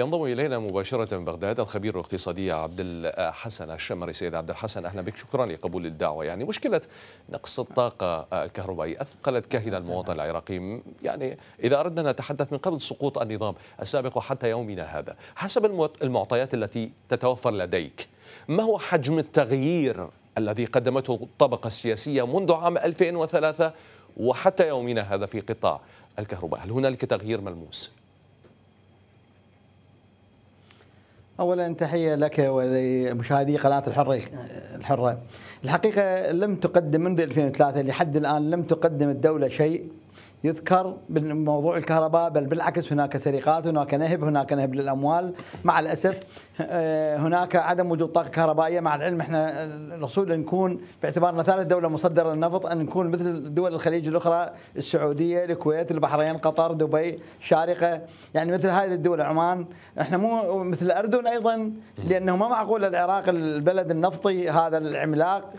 ينضم الينا مباشره من بغداد الخبير الاقتصادي عبد الحسن الشمري سيد عبد الحسن اهلا بك شكرا لقبول الدعوه يعني مشكله نقص الطاقه الكهربائيه اثقلت كاهل المواطن العراقي يعني اذا اردنا نتحدث من قبل سقوط النظام السابق وحتى يومنا هذا حسب المعطيات التي تتوفر لديك ما هو حجم التغيير الذي قدمته الطبقه السياسيه منذ عام 2003 وحتى يومنا هذا في قطاع الكهرباء هل هنالك تغيير ملموس؟ اولا تحيه لك ولمشاهدي قناه الحره الحره الحقيقه لم تقدم منذ 2003 لحد الان لم تقدم الدوله شيء يذكر بموضوع الكهرباء بل بالعكس هناك سرقات هناك نهب هناك نهب للاموال مع الاسف آه، هناك عدم وجود طاقه كهربائيه مع العلم احنا الاصول نكون باعتبارنا ثالث دوله مصدره للنفط ان نكون مثل دول الخليج الاخرى السعوديه الكويت البحرين قطر دبي شارقه يعني مثل هذه الدول عمان احنا مو مثل الاردن ايضا لانه ما معقول العراق البلد النفطي هذا العملاق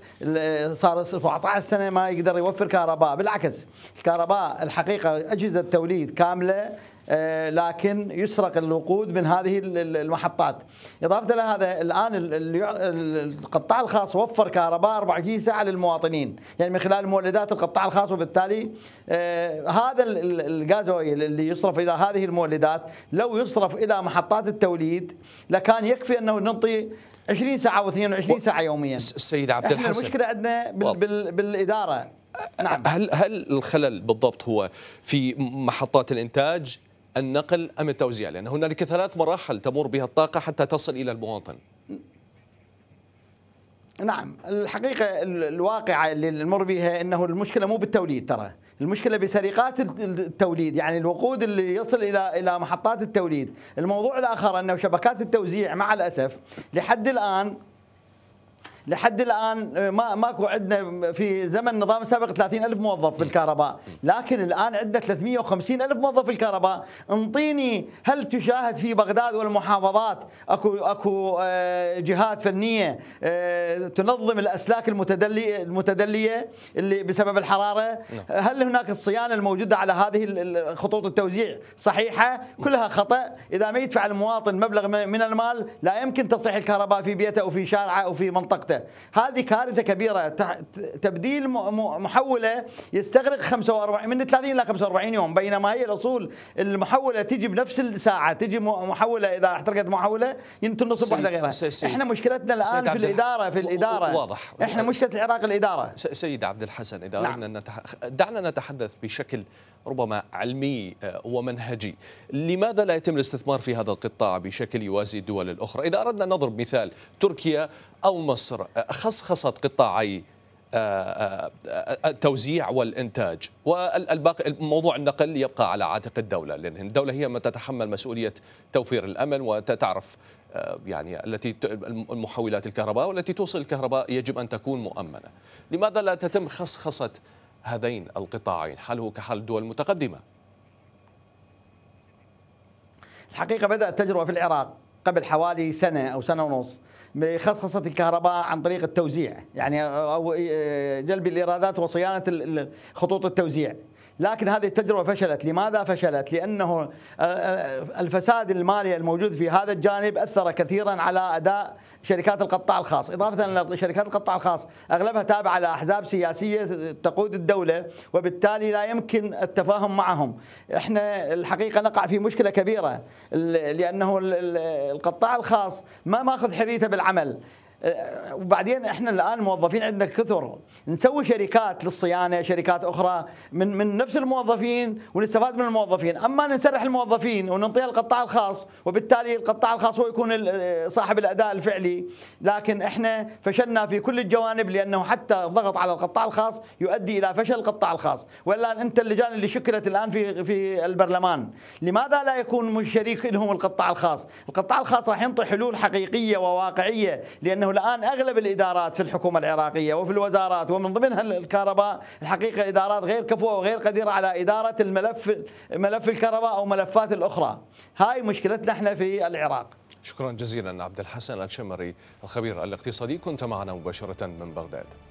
صار 17 سنه ما يقدر يوفر كهرباء بالعكس الكهرباء الحقيقة أجهزة توليد كاملة آه، لكن يسرق الوقود من هذه المحطات إضافة إلى هذا الآن القطاع الخاص وفر كهرباء 24 ساعة للمواطنين يعني من خلال مولدات القطاع الخاص وبالتالي آه، هذا الغاز أويل اللي يصرف إلى هذه المولدات لو يصرف إلى محطات التوليد لكان يكفي أنه نعطي 20 ساعة و22 ساعة يوميا السيد عبد الحسن احنا المشكلة عندنا بالإدارة نعم هل هل الخلل بالضبط هو في محطات الانتاج النقل ام التوزيع لان هنالك ثلاث مراحل تمر بها الطاقه حتى تصل الى المواطن نعم الحقيقه الواقعه اللي نمر بها انه المشكله مو بالتوليد ترى المشكله بسرقات التوليد يعني الوقود اللي يصل الى الى محطات التوليد الموضوع الاخر انه شبكات التوزيع مع الاسف لحد الان لحد الان ما ماكو عندنا في زمن النظام السابق 30000 موظف بالكهرباء لكن الان عندنا 350000 موظف بالكهرباء انطيني هل تشاهد في بغداد والمحافظات اكو اكو آه، جهات فنيه آه، تنظم الاسلاك المتدليه المتدليه اللي بسبب الحراره نعم. هل هناك الصيانه الموجوده على هذه خطوط التوزيع صحيحه كلها خطا اذا ما يدفع المواطن مبلغ من المال لا يمكن تصحيح الكهرباء في بيته او في شارعه او في منطقته كارثه هذه كارثه كبيره تبديل محوله يستغرق 45 من 30 الى 45 يوم بينما هي الاصول المحوله تجي بنفس الساعه تجي محوله اذا احترقت محوله ينتن نصب واحده غيرها سي احنا مشكلتنا الان في الاداره في الاداره واضح احنا مشكله العراق الاداره سيد عبد الحسن اذا نعم. اردنا دعنا نتحدث بشكل ربما علمي آه، ومنهجي لماذا لا يتم الاستثمار في هذا القطاع بشكل يوازي الدول الأخرى إذا أردنا نضرب مثال تركيا أو مصر مصر خصخصت قطاعي آه، آه، آه، التوزيع والإنتاج والباقي موضوع النقل يبقى على عاتق الدولة لأن الدولة هي من تتحمل مسؤولية توفير الأمن وتتعرف يعني التي المحولات الكهرباء والتي توصل الكهرباء يجب أن تكون مؤمنة لماذا لا تتم خصخصة هذين القطاعين حاله كحال الدول المتقدمة الحقيقة بدأت تجربة في العراق قبل حوالي سنه او سنه ونص بخصخصه الكهرباء عن طريق التوزيع يعني او إيه، جلب الايرادات وصيانه خطوط التوزيع لكن هذه التجربة فشلت لماذا فشلت لأنه الفساد المالي الموجود في هذا الجانب أثر كثيرا على أداء شركات القطاع الخاص إضافة أن شركات القطاع الخاص أغلبها تابعة لأحزاب سياسية تقود الدولة وبالتالي لا يمكن التفاهم معهم إحنا الحقيقة نقع في مشكلة كبيرة لأنه القطاع الخاص ما ماخذ حريته بالعمل وبعدين احنا الان الموظفين عندنا كثر نسوي شركات للصيانه شركات اخرى من من نفس الموظفين ونستفاد من الموظفين اما نسرح الموظفين وننطيها القطاع الخاص وبالتالي القطاع الخاص هو يكون صاحب الاداء الفعلي لكن احنا فشلنا في كل الجوانب لانه حتى الضغط على القطاع الخاص يؤدي الى فشل القطاع الخاص ولا انت اللجان اللي شكلت الان في في البرلمان لماذا لا يكون شريك لهم القطاع الخاص القطاع الخاص راح ينطي حلول حقيقيه وواقعيه لانه الان اغلب الادارات في الحكومه العراقيه وفي الوزارات ومن ضمنها الكهرباء الحقيقه ادارات غير كفوه وغير قديره على اداره الملف ملف الكهرباء او ملفات الاخرى. هاي مشكلتنا احنا في العراق. شكرا جزيلا عبد الحسن الشمري الخبير الاقتصادي كنت معنا مباشره من بغداد.